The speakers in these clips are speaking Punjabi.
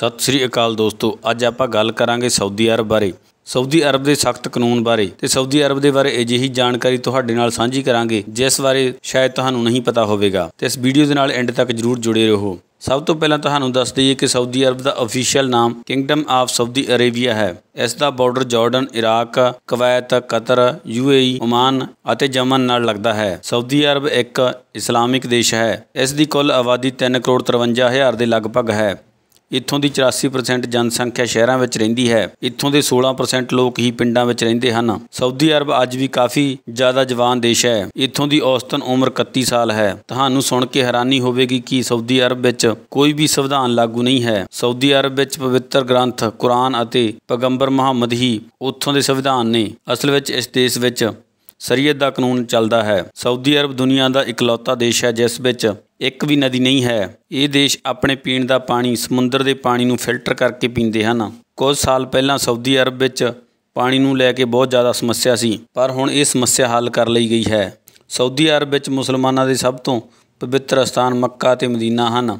ਸਤਿ ਸ੍ਰੀ ਅਕਾਲ ਦੋਸਤੋ ਅੱਜ ਆਪਾਂ ਗੱਲ ਕਰਾਂਗੇ ਸਾਊਦੀ ਅਰਬ ਬਾਰੇ ਸਾਊਦੀ ਅਰਬ ਦੇ ਸਖਤ ਕਾਨੂੰਨ ਬਾਰੇ ਤੇ ਸਾਊਦੀ ਅਰਬ ਦੇ ਬਾਰੇ ਅਜਿਹੀ ਜਾਣਕਾਰੀ ਤੁਹਾਡੇ ਨਾਲ ਸਾਂਝੀ ਕਰਾਂਗੇ ਜਿਸ ਬਾਰੇ ਸ਼ਾਇਦ ਤੁਹਾਨੂੰ ਨਹੀਂ ਪਤਾ ਹੋਵੇਗਾ ਤੇ ਇਸ ਵੀਡੀਓ ਦੇ ਨਾਲ ਐਂਡ ਤੱਕ ਜਰੂਰ ਜੁੜੇ ਰਹੋ ਸਭ ਤੋਂ ਪਹਿਲਾਂ ਤੁਹਾਨੂੰ ਦੱਸ ਦਈਏ ਕਿ ਸਾਊਦੀ ਅਰਬ ਦਾ ਅਫੀਸ਼ੀਅਲ ਨਾਮ ਕਿੰਗਡਮ ਆਫ ਸਾਊਦੀ ਅਰੇਬੀਆ ਹੈ ਇਸ ਦਾ border Jordan Iraq Kuwait Qatar UAE Oman ਅਤੇ ਜਮਨ ਨਾਲ ਲੱਗਦਾ ਹੈ ਸਾਊਦੀ ਅਰਬ ਇੱਕ ਇਸਲਾਮਿਕ ਦੇਸ਼ ਹੈ ਇਸ ਦੀ ਕੁੱਲ ਆਬਾਦੀ 3 ਕਰੋੜ 53 ਹਜ਼ਾਰ ਦੇ ਲਗਭਗ ਹੈ ਇੱਥੋਂ ਦੀ 84% ਜਨਸੰਖਿਆ ਸ਼ਹਿਰਾਂ ਵਿੱਚ ਰਹਿੰਦੀ ਹੈ ਇੱਥੋਂ ਦੇ 16% ਲੋਕ ਹੀ ਪਿੰਡਾਂ ਵਿੱਚ ਰਹਿੰਦੇ ਹਨ ਸਾਊਦੀ ਅਰਬ ਅੱਜ ਵੀ ਕਾਫੀ ਜ਼ਿਆਦਾ ਜਵਾਨ ਦੇਸ਼ ਹੈ ਇੱਥੋਂ ਦੀ ਔਸਤਨ ਉਮਰ 31 ਸਾਲ ਹੈ ਤੁਹਾਨੂੰ ਸੁਣ ਕੇ ਹੈਰਾਨੀ ਹੋਵੇਗੀ ਕਿ ਸਾਊਦੀ ਅਰਬ ਵਿੱਚ ਕੋਈ ਵੀ ਸੰਵਿਧਾਨ ਲਾਗੂ ਨਹੀਂ ਹੈ ਸਾਊਦੀ ਅਰਬ ਵਿੱਚ ਪਵਿੱਤਰ ਗ੍ਰੰਥ ਕੁਰਾਨ ਅਤੇ ਪੈਗੰਬਰ ਮੁਹੰਮਦ ਹੀ ਉੱਥੋਂ ਦੇ ਸੰਵਿਧਾਨ ਨੇ ਅਸਲ ਵਿੱਚ ਇਸ ਦੇਸ਼ ਵਿੱਚ ਸ਼ਰੀਅਤ ਦਾ ਕਾਨੂੰਨ ਚੱਲਦਾ ਹੈ ਸਾਊਦੀ ਅਰਬ ਦੁਨੀਆ ਦਾ ਇਕਲੌਤਾ ਦੇਸ਼ ਹੈ ਜਿਸ ਵਿੱਚ ਇੱਕ ਵੀ ਨਦੀ ਨਹੀਂ ਹੈ ਇਹ ਦੇਸ਼ ਆਪਣੇ ਪੀਣ ਦਾ ਪਾਣੀ ਸਮੁੰਦਰ ਦੇ ਪਾਣੀ ਨੂੰ ਫਿਲਟਰ ਕਰਕੇ ਪੀਂਦੇ ਹਨ ਕੁਝ ਸਾਲ ਪਹਿਲਾਂ ਸਾਊਦੀ ਅਰਬ ਵਿੱਚ ਪਾਣੀ ਨੂੰ ਲੈ ਕੇ ਬਹੁਤ ਜ਼ਿਆਦਾ ਸਮੱਸਿਆ ਸੀ ਪਰ ਹੁਣ ਇਹ ਸਮੱਸਿਆ ਹੱਲ ਕਰ ਲਈ ਗਈ ਹੈ ਸਾਊਦੀ ਅਰਬ ਵਿੱਚ ਮੁਸਲਮਾਨਾਂ ਦੇ ਸਭ ਤੋਂ ਪਵਿੱਤਰ ਸਥਾਨ ਮੱਕਾ ਤੇ ਮਦੀਨਾ ਹਨ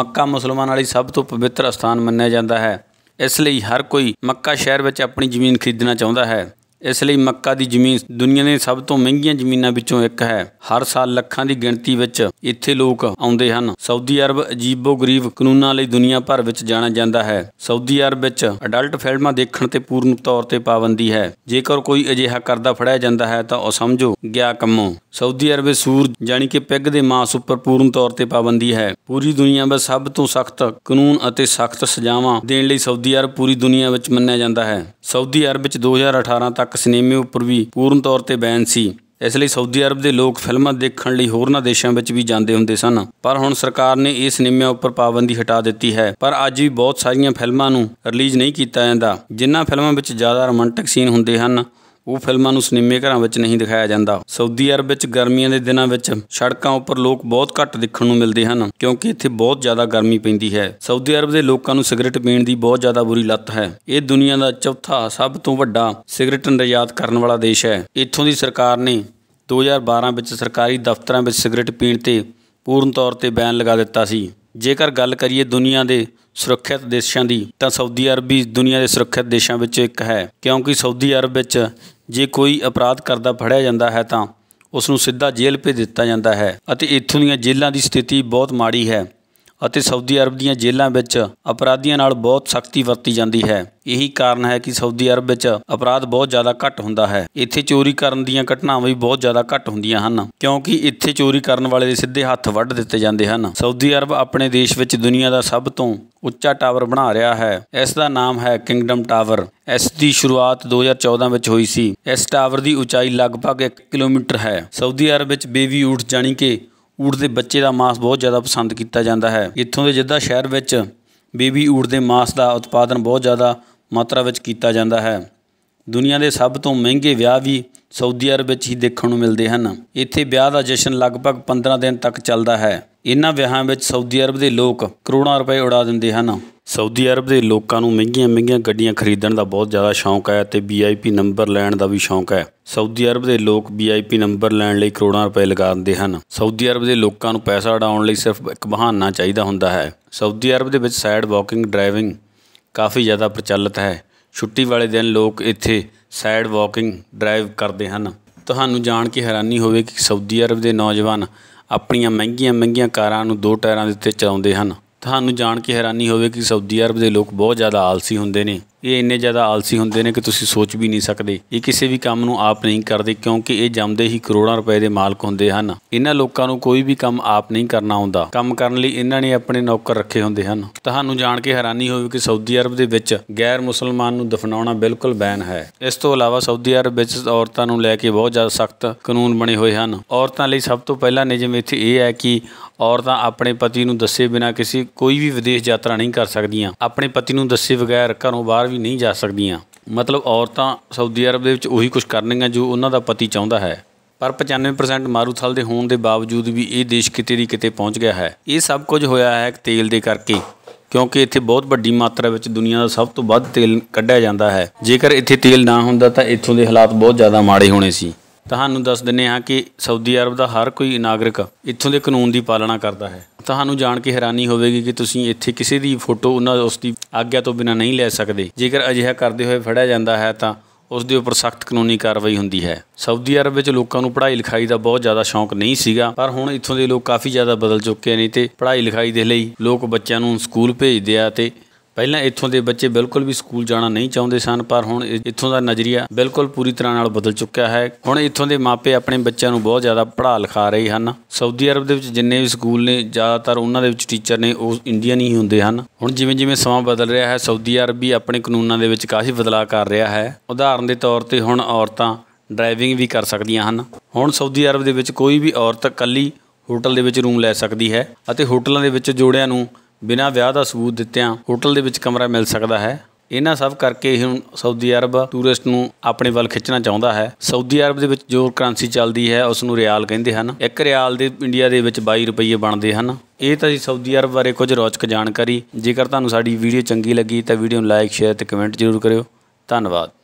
ਮੱਕਾ ਮੁਸਲਮਾਨਾਂ ਲਈ ਸਭ ਤੋਂ ਪਵਿੱਤਰ ਸਥਾਨ ਮੰਨਿਆ ਜਾਂਦਾ ਹੈ ਇਸ ਲਈ ਹਰ ਕੋਈ ਮੱਕਾ ਸ਼ਹਿਰ ਵਿੱਚ ਆਪਣੀ ਜ਼ਮੀਨ ਖਰੀਦਣਾ ਚਾਹੁੰਦਾ ਹੈ ਇਸ ਲਈ ਮੱਕਾ ਦੀ ਜ਼ਮੀਨ ਦੁਨੀਆ ਦੇ ਸਭ ਤੋਂ ਮਹਿੰਗੀਆਂ ਜ਼ਮੀਨਾਂ ਵਿੱਚੋਂ ਇੱਕ ਹੈ ਹਰ ਸਾਲ ਲੱਖਾਂ ਦੀ ਗਿਣਤੀ ਵਿੱਚ ਇੱਥੇ ਲੋਕ ਆਉਂਦੇ ਹਨ ਸਾਊਦੀ ਅਰਬ ਅਜੀਬੋ-ਗਰੀਬ ਕਾਨੂੰਨਾਂ ਲਈ ਦੁਨੀਆ ਭਰ ਵਿੱਚ ਜਾਣਿਆ ਜਾਂਦਾ ਹੈ ਸਾਊਦੀ ਅਰਬ ਵਿੱਚ ਅਡਲਟ ਫਿਲਮਾਂ ਦੇਖਣ ਤੇ ਪੂਰਨ ਤੌਰ ਤੇ ਪਾਬੰਦੀ ਹੈ ਜੇਕਰ ਕੋਈ ਅਜਿਹਾ ਕਰਦਾ ਫੜਿਆ ਜਾਂਦਾ ਹੈ ਤਾਂ ਉਹ ਸਮਝੋ ਗਿਆ ਕੰਮੋਂ ਸਾਊਦੀ ਅਰਬ ਵਿੱਚ ਸੂਰ ਜਾਨੀ ਕਿ ਪੈਗ ਦੇ ਮਾਸ ਉੱਪਰ ਪੂਰਨ ਤੌਰ ਤੇ ਪਾਬੰਦੀ ਹੈ ਪੂਰੀ ਦੁਨੀਆ ਵਿੱਚ ਸਭ ਤੋਂ ਸਖਤ ਕਾਨੂੰਨ ਅਤੇ ਸਖਤ ਸਜ਼ਾਵਾਂ ਦੇਣ ਲਈ ਸਾਊਦੀ ਅਰਬ ਪੂਰੀ ਦੁਨੀਆ ਵਿੱਚ ਮੰਨਿਆ ਜਾਂਦਾ ਹੈ ਸਾਊਦੀ ਅਰਬ ਵਿੱਚ 2018 ਤੱਕ ਸਿਨੇਮੇ ਉੱਪਰ ਵੀ ਪੂਰਨ ਤੌਰ ਤੇ ਬੈਨ ਸੀ ਇਸ ਲਈ ਸਾਊਦੀ ਅਰਬ ਦੇ ਲੋਕ ਫਿਲਮਾਂ ਦੇਖਣ ਲਈ ਹੋਰਨਾਂ ਦੇਸ਼ਾਂ ਵਿੱਚ ਵੀ ਜਾਂਦੇ ਹੁੰਦੇ ਸਨ ਪਰ ਹੁਣ ਸਰਕਾਰ ਨੇ ਇਹ ਸਿਨੇਮਿਆਂ ਉੱਪਰ ਪਾਬੰਦੀ ਹਟਾ ਦਿੱਤੀ ਹੈ ਪਰ ਅੱਜ ਵੀ ਬਹੁਤ ਸਾਰੀਆਂ ਫਿਲਮਾਂ ਨੂੰ ਰਿਲੀਜ਼ ਨਹੀਂ ਕੀਤਾ ਜਾਂਦਾ ਜਿਨ੍ਹਾਂ ਫਿਲਮਾਂ ਵਿੱਚ ਜ਼ਿਆਦਾ ਰੋਮਾਂਟਿਕ ਸੀਨ ਹੁੰਦੇ ਹਨ ਉਹ ਫਿਲਮਾਂ ਨੂੰ ਸਿਨੇਮੇ ਘਰਾਂ ਵਿੱਚ ਨਹੀਂ ਦਿਖਾਇਆ ਜਾਂਦਾ ਸਾਊਦੀ ਅਰਬ ਵਿੱਚ ਗਰਮੀਆਂ ਦੇ ਦਿਨਾਂ ਵਿੱਚ ਸੜਕਾਂ ਉੱਪਰ ਲੋਕ ਬਹੁਤ ਘੱਟ ਦੇਖਣ ਨੂੰ ਮਿਲਦੇ ਹਨ ਕਿਉਂਕਿ ਇੱਥੇ ਬਹੁਤ ਜ਼ਿਆਦਾ ਗਰਮੀ ਪੈਂਦੀ ਹੈ ਸਾਊਦੀ ਅਰਬ ਦੇ ਲੋਕਾਂ ਨੂੰ ਸਿਗਰਟ ਪੀਣ ਦੀ ਬਹੁਤ ਜ਼ਿਆਦਾ ਬੁਰੀ ਲੱਤ ਹੈ ਇਹ ਦੁਨੀਆ ਦਾ ਚੌਥਾ ਸਭ ਤੋਂ ਵੱਡਾ ਸਿਗਰਟ ਨਿਰਯਾਤ ਕਰਨ ਵਾਲਾ ਦੇਸ਼ ਹੈ ਇੱਥੋਂ ਦੀ ਸਰਕਾਰ ਨੇ 2012 ਵਿੱਚ ਸਰਕਾਰੀ ਦਫ਼ਤਰਾਂ ਵਿੱਚ ਸਿਗਰਟ ਪੀਣ ਤੇ ਪੂਰਨ ਤੌਰ ਤੇ ਬੈਨ ਲਗਾ ਦਿੱਤਾ ਸੀ ਜੇਕਰ ਗੱਲ ਕਰੀਏ ਦੁਨੀਆ ਦੇ ਸੁਰੱਖਿਅਤ ਦੇਸ਼ਾਂ ਦੀ ਤਾਂ ਸਾਊਦੀ ਅਰਬ ਵੀ ਦੁਨੀਆ ਦੇ ਸੁਰੱਖਿਅਤ ਦੇਸ਼ਾਂ ਵਿੱਚੋਂ ਇੱਕ ਹੈ ਕਿਉਂਕਿ ਸਾਊਦੀ ਅਰਬ ਵਿੱਚ ਜੇ ਕੋਈ ਅਪਰਾਧ ਕਰਦਾ ਫੜਿਆ ਜਾਂਦਾ ਹੈ ਤਾਂ ਉਸ ਨੂੰ ਸਿੱਧਾ ਜੇਲ੍ਹ ਭੇਜ ਦਿੱਤਾ ਜਾਂਦਾ ਹੈ ਅਤੇ ਇੱਥੋਂ ਦੀਆਂ ਜੇਲ੍ਹਾਂ ਦੀ ਸਥਿਤੀ ਬਹੁਤ ਮਾੜੀ ਹੈ ਅਤੇ ਸਾਊਦੀ ਅਰਬ ਦੀਆਂ ਜੇਲ੍ਹਾਂ ਵਿੱਚ ਅਪਰਾਧੀਆਂ ਨਾਲ ਬਹੁਤ ਸਖਤੀ ਵਰਤੀ ਜਾਂਦੀ ਹੈ ਇਹੀ ਕਾਰਨ ਹੈ ਕਿ ਸਾਊਦੀ ਅਰਬ ਵਿੱਚ ਅਪਰਾਧ ਬਹੁਤ ਜ਼ਿਆਦਾ ਘੱਟ ਹੁੰਦਾ ਹੈ ਇੱਥੇ ਚੋਰੀ ਕਰਨ ਦੀਆਂ ਘਟਨਾਵਾਂ ਵੀ ਬਹੁਤ ਜ਼ਿਆਦਾ ਘੱਟ ਹੁੰਦੀਆਂ ਹਨ ਕਿਉਂਕਿ ਇੱਥੇ ਚੋਰੀ ਕਰਨ ਵਾਲੇ ਦੇ ਸਿੱਧੇ ਹੱਥ ਵੱਢ ਦਿੱਤੇ ਜਾਂਦੇ ਹਨ ਸਾਊਦੀ ਅਰਬ ਆਪਣੇ ਦੇਸ਼ ਵਿੱਚ ਦੁਨੀਆ ਦਾ ਸਭ ਤੋਂ ਉੱਚਾ ਟਾਵਰ ਬਣਾ ਰਿਹਾ ਹੈ ਇਸ ਦਾ ਨਾਮ ਹੈ ਕਿੰਗਡਮ ਟਾਵਰ ਇਸ ਦੀ ਸ਼ੁਰੂਆਤ 2014 ਵਿੱਚ ਹੋਈ ਸੀ ਇਸ ਟਾਵਰ ਦੀ ਉਚਾਈ ਲਗਭਗ 1 ਕਿਲੋਮੀਟਰ ਹੈ ਸਾਊਦੀ ਅਰਬ ਵਿੱਚ ਬੇਵੀ ਊਠ ਜਾਨੀ ਕਿ ਊਠ ਦੇ ਬੱਚੇ ਦਾ ਮਾਸ ਬਹੁਤ ਜ਼ਿਆਦਾ ਪਸੰਦ ਕੀਤਾ ਜਾਂਦਾ ਹੈ ਇੱਥੋਂ ਦੇ ਜਿੱਦਾ ਸ਼ਹਿਰ ਵਿੱਚ ਬੇਬੀ ਊਠ ਦੇ ਮਾਸ ਦਾ ਉਤਪਾਦਨ ਬਹੁਤ ਜ਼ਿਆਦਾ ਮਾਤਰਾ ਵਿੱਚ ਕੀਤਾ ਜਾਂਦਾ ਹੈ ਦੁਨੀਆ ਦੇ ਸਭ ਤੋਂ ਮਹਿੰਗੇ ਵਿਆਹ ਵੀ ਸਾਊਦੀ ਅਰਬ ਵਿੱਚ ਹੀ ਦੇਖਣ ਨੂੰ ਮਿਲਦੇ ਹਨ ਇੱਥੇ ਵਿਆਹ ਦਾ ਜਸ਼ਨ ਲਗਭਗ 15 ਦਿਨ ਤੱਕ ਚੱਲਦਾ ਹੈ ਇਹਨਾਂ ਵਿਆਹਾਂ ਵਿੱਚ ਸਾਊਦੀ ਅਰਬ ਦੇ ਲੋਕ ਕਰੋੜਾਂ ਰੁਪਏ ਉਡਾ ਦਿੰਦੇ ਹਨ ਸਾਊਦੀ ਅਰਬ ਦੇ ਲੋਕਾਂ ਨੂੰ ਮਹਿੰਗੀਆਂ ਮਹਿੰਗੀਆਂ ਗੱਡੀਆਂ ਖਰੀਦਣ ਦਾ ਬਹੁਤ ਜ਼ਿਆਦਾ ਸ਼ੌਂਕ ਹੈ ਤੇ ਵੀਆਈਪੀ ਨੰਬਰ ਲੈਣ ਦਾ ਵੀ ਸ਼ੌਂਕ ਹੈ ਸਾਊਦੀ ਅਰਬ ਦੇ ਲੋਕ ਵੀਆਈਪੀ ਨੰਬਰ ਲੈਣ ਲਈ ਕਰੋੜਾਂ ਰੁਪਏ ਲਗਾ ਦਿੰਦੇ ਹਨ ਸਾਊਦੀ ਅਰਬ ਦੇ ਲੋਕਾਂ ਨੂੰ ਪੈਸਾ ਉਡਾਉਣ ਲਈ ਸਿਰਫ ਇੱਕ ਬਹਾਨਾ ਚਾਹੀਦਾ ਹੁੰਦਾ ਹੈ ਸਾਊਦੀ ਅਰਬ ਦੇ ਵਿੱਚ ਸਾਈਡ ਵਾਕਿੰਗ ਡਰਾਈਵਿੰਗ ਕਾਫੀ ਜ਼ਿਆਦਾ ਪ੍ਰਚਲਿਤ ਹੈ ਛੁੱਟੀ ਵਾਲੇ ਦਿਨ ਲੋਕ ਇੱਥੇ ਸਾਈਡ ਵਾਕਿੰਗ ਡਰਾਈਵ ਕਰਦੇ ਹਨ ਤੁਹਾਨੂੰ ਜਾਣ ਕੇ ਹੈਰਾਨੀ ਹੋਵੇ ਕਿ ਸਾਊਦੀ ਅਰਬ ਦੇ ਨੌਜਵਾਨ ਆਪਣੀਆਂ ਮਹਿੰਗੀਆਂ ਮਹਿੰਗੀਆਂ ਕਾਰਾਂ ਨੂੰ ਦੋ ਟਾਇਰਾਂ ਦੇ ਉੱਤੇ ਚਲਾਉਂਦੇ ਹਨ ਤੁਹਾਨੂੰ ਜਾਣ ਕੇ ਹੈਰਾਨੀ ਹੋਵੇ ਕਿ ਸਾਊਦੀ ਅਰਬ ਦੇ ਲੋਕ ਬਹੁਤ ਜ਼ਿਆਦਾ ਆਲਸੀ ਹੁੰਦੇ ਨੇ ਇਹ ਇੰਨੇ ਜ਼ਿਆਦਾ ਆਲਸੀ ਹੁੰਦੇ ਨੇ ਕਿ ਤੁਸੀਂ ਸੋਚ ਵੀ ਨਹੀਂ ਸਕਦੇ ਇਹ ਕਿਸੇ ਵੀ ਕੰਮ ਨੂੰ ਆਪ ਨਹੀਂ ਕਰਦੇ ਕਿਉਂਕਿ ਇਹ ਜੰਮਦੇ ਹੀ ਕਰੋੜਾਂ ਰੁਪਏ ਦੇ ਮਾਲਕ ਹੁੰਦੇ ਹਨ ਇਹਨਾਂ ਲੋਕਾਂ ਨੂੰ ਕੋਈ ਵੀ ਕੰਮ ਆਪ ਨਹੀਂ ਕਰਨਾ ਹੁੰਦਾ ਕੰਮ ਕਰਨ ਲਈ ਇਹਨਾਂ ਨੇ ਆਪਣੇ ਨੌਕਰ ਰੱਖੇ ਹੁੰਦੇ ਹਨ ਤੁਹਾਨੂੰ ਜਾਣ ਕੇ ਹੈਰਾਨੀ ਹੋਵੇ ਕਿ ਸਾਊਦੀ ਅਰਬ ਦੇ ਵਿੱਚ ਗੈਰ ਮੁਸਲਮਾਨ ਨੂੰ ਦਫਨਾਉਣਾ ਬਿਲਕੁਲ ਬੈਨ ਹੈ ਇਸ ਤੋਂ ਇਲਾਵਾ ਸਾਊਦੀ ਅਰਬ ਵਿੱਚ ਔਰਤਾਂ ਨੂੰ ਲੈ ਕੇ ਬਹੁਤ ਜ਼ਿਆਦਾ ਸਖਤ ਕਾਨੂੰਨ ਬਣੇ ਹੋਏ ਹਨ ਔਰਤਾਂ ਲਈ ਸਭ ਤੋਂ ਪਹਿਲਾ ਨਿਯਮ ਇੱਥੇ ਇਹ ਹੈ ਕਿ ਔਰਤਾਂ ਆਪਣੇ ਪਤੀ ਨੂੰ ਦੱਸੇ ਬਿਨਾਂ ਕਿਸੇ ਕੋਈ ਵੀ ਵਿਦੇਸ਼ ਯਾਤਰਾ ਨਹੀਂ ਕਰ ਸਕਦੀਆਂ ਆਪਣੇ ਪਤੀ ਨੂੰ ਦੱਸੇ ਬਗੈਰ ਘਰੋਂ ਬਾਹਰ ਵੀ ਨਹੀਂ ਜਾ ਸਕਦੀਆਂ ਮਤਲਬ ਔਰਤਾਂ ਸਾਊਦੀ ਅਰਬ ਦੇ ਵਿੱਚ ਉਹੀ ਕੁਝ ਕਰਨਗੀਆਂ ਜੋ ਉਹਨਾਂ ਦਾ ਪਤੀ ਚਾਹੁੰਦਾ ਹੈ ਪਰ 95% ਮਾਰੂਥਲ ਦੇ ਹੋਣ ਦੇ ਬਾਵਜੂਦ ਵੀ ਇਹ ਦੇਸ਼ ਕਿਤੇ ਦੀ ਕਿਤੇ ਪਹੁੰਚ ਗਿਆ ਹੈ ਇਹ ਸਭ ਕੁਝ ਹੋਇਆ ਹੈ ਤੇਲ ਦੇ ਕਰਕੇ ਕਿਉਂਕਿ ਇੱਥੇ ਬਹੁਤ ਵੱਡੀ ਮਾਤਰਾ ਵਿੱਚ ਦੁਨੀਆ ਦਾ ਸਭ ਤੋਂ ਵੱਧ ਤੇਲ ਕੱਢਿਆ ਜਾਂਦਾ ਹੈ ਜੇਕਰ ਇੱਥੇ ਤੇਲ ਨਾ ਹੁੰਦਾ ਤਾਂ ਇੱਥੋਂ ਦੇ ਹਾਲਾਤ ਬਹੁਤ ਜ਼ਿਆਦਾ ਮਾੜੇ ਹੋਣੇ ਸੀ ਤੁਹਾਨੂੰ ਦੱਸ ਦਿੰਨੇ ਹਾਂ ਕਿ ਸਾਊਦੀ ਅਰਬ ਦਾ ਹਰ ਕੋਈ ਨਾਗਰਿਕ ਇੱਥੋਂ ਦੇ ਕਾਨੂੰਨ ਦੀ ਪਾਲਣਾ ਕਰਦਾ ਹੈ ਤੁਹਾਨੂੰ ਜਾਣ ਕੇ ਹੈਰਾਨੀ ਹੋਵੇਗੀ ਕਿ ਤੁਸੀਂ ਇੱਥੇ ਕਿਸੇ ਦੀ ਫੋਟੋ ਉਹਨਾਂ ਉਸ ਦੀ ਆਗਿਆ ਤੋਂ ਬਿਨਾਂ ਨਹੀਂ ਲੈ ਸਕਦੇ ਜੇਕਰ ਅਜਿਹਾ ਕਰਦੇ ਹੋਏ ਫੜਿਆ ਜਾਂਦਾ ਹੈ ਤਾਂ ਉਸ ਦੇ ਉੱਪਰ ਸਖਤ ਕਾਨੂੰਨੀ ਕਾਰਵਾਈ ਹੁੰਦੀ ਹੈ ਸਾਊਦੀ ਅਰਬ ਵਿੱਚ ਲੋਕਾਂ ਨੂੰ ਪੜ੍ਹਾਈ ਲਿਖਾਈ ਦਾ ਬਹੁਤ ਜ਼ਿਆਦਾ ਸ਼ੌਂਕ ਨਹੀਂ ਸੀਗਾ ਪਰ ਹੁਣ ਇੱਥੋਂ ਦੇ ਲੋਕ ਕਾਫੀ ਜ਼ਿਆਦਾ ਬਦਲ ਚੁੱਕੇ ਨੇ ਤੇ ਪੜ੍ਹਾਈ ਲਿਖਾਈ ਦੇ ਲਈ ਲੋਕ ਬੱਚਿਆਂ ਨੂੰ ਸਕੂਲ ਭੇਜਦੇ ਆ ਤੇ ਪਹਿਲਾਂ ਇੱਥੋਂ ਦੇ ਬੱਚੇ ਬਿਲਕੁਲ ਵੀ ਸਕੂਲ ਜਾਣਾ ਨਹੀਂ ਚਾਹੁੰਦੇ ਸਨ ਪਰ ਹੁਣ ਇੱਥੋਂ ਦਾ ਨਜ਼ਰੀਆ ਬਿਲਕੁਲ ਪੂਰੀ ਤਰ੍ਹਾਂ ਨਾਲ ਬਦਲ ਚੁੱਕਿਆ ਹੈ ਹੁਣ ਇੱਥੋਂ ਦੇ ਮਾਪੇ ਆਪਣੇ ਬੱਚਿਆਂ ਨੂੰ ਬਹੁਤ ਜ਼ਿਆਦਾ ਪੜ੍ਹਾ ਲਿਖਾ ਰਹੇ ਹਨ ਸਾਊਦੀ ਅਰਬ ਦੇ ਵਿੱਚ ਜਿੰਨੇ ਵੀ ਸਕੂਲ ਨੇ ਜ਼ਿਆਦਾਤਰ ਉਹਨਾਂ ਦੇ ਵਿੱਚ ਟੀਚਰ ਨੇ ਉਹ ਇੰਡੀਅਨ ਹੀ ਹੁੰਦੇ ਹਨ ਹੁਣ ਜਿਵੇਂ ਜਿਵੇਂ ਸਮਾਂ ਬਦਲ ਰਿਹਾ ਹੈ ਸਾਊਦੀ ਅਰਬ ਵੀ ਆਪਣੇ ਕਾਨੂੰਨਾਂ ਦੇ ਵਿੱਚ ਕਾਫੀ ਬਦਲਾਅ ਕਰ ਰਿਹਾ ਹੈ ਉਦਾਹਰਨ ਦੇ ਤੌਰ ਤੇ ਹੁਣ ਔਰਤਾਂ ਡਰਾਈਵਿੰਗ ਵੀ ਕਰ ਸਕਦੀਆਂ ਹਨ ਹੁਣ ਸਾਊਦੀ ਅਰਬ ਦੇ ਵਿੱਚ ਕੋਈ ਵੀ ਔਰਤ ਇਕੱਲੀ ਹੋਟਲ ਦੇ ਵਿੱਚ ਰੂਮ ਲੈ ਸਕਦੀ ਹੈ ਅਤੇ ਹੋਟਲਾਂ ਦੇ ਵਿੱਚ ਜੋੜਿਆਂ ਨੂੰ ਬਿਨਾਂ ਵਿਆਹ ਦਾ ਸਬੂਤ ਦਿੱਤਿਆਂ ਹੋਟਲ ਦੇ ਵਿੱਚ ਕਮਰਾ ਮਿਲ ਸਕਦਾ ਹੈ ਇਹਨਾਂ ਸਭ ਕਰਕੇ ਹੁਣ ਸਾਊਦੀ ਅਰਬ ਟੂਰਿਸਟ ਨੂੰ ਆਪਣੇ ਵੱਲ ਖਿੱਚਣਾ ਚਾਹੁੰਦਾ ਹੈ ਸਾਊਦੀ ਅਰਬ ਦੇ ਵਿੱਚ ਜੋ ਕਰੰਸੀ ਚੱਲਦੀ ਹੈ ਉਸ ਨੂੰ ਰਿਆਲ ਕਹਿੰਦੇ ਹਨ 1 ਰਿਆਲ ਦੇ ਇੰਡੀਆ ਦੇ ਵਿੱਚ 22 ਰੁਪਏ ਬਣਦੇ ਹਨ ਇਹ ਤਾਂ ਜੀ ਸਾਊਦੀ ਅਰਬ ਬਾਰੇ ਕੁਝ ਰੌਚਕ ਜਾਣਕਾਰੀ ਜੇਕਰ ਤੁਹਾਨੂੰ ਸਾਡੀ ਵੀਡੀਓ ਚੰਗੀ ਲੱਗੀ ਤਾਂ ਵੀਡੀਓ ਨੂੰ ਲਾਈਕ ਸ਼ੇਅਰ ਤੇ ਕਮੈਂਟ ਜ਼ਰੂਰ ਕਰਿਓ ਧੰਨਵਾਦ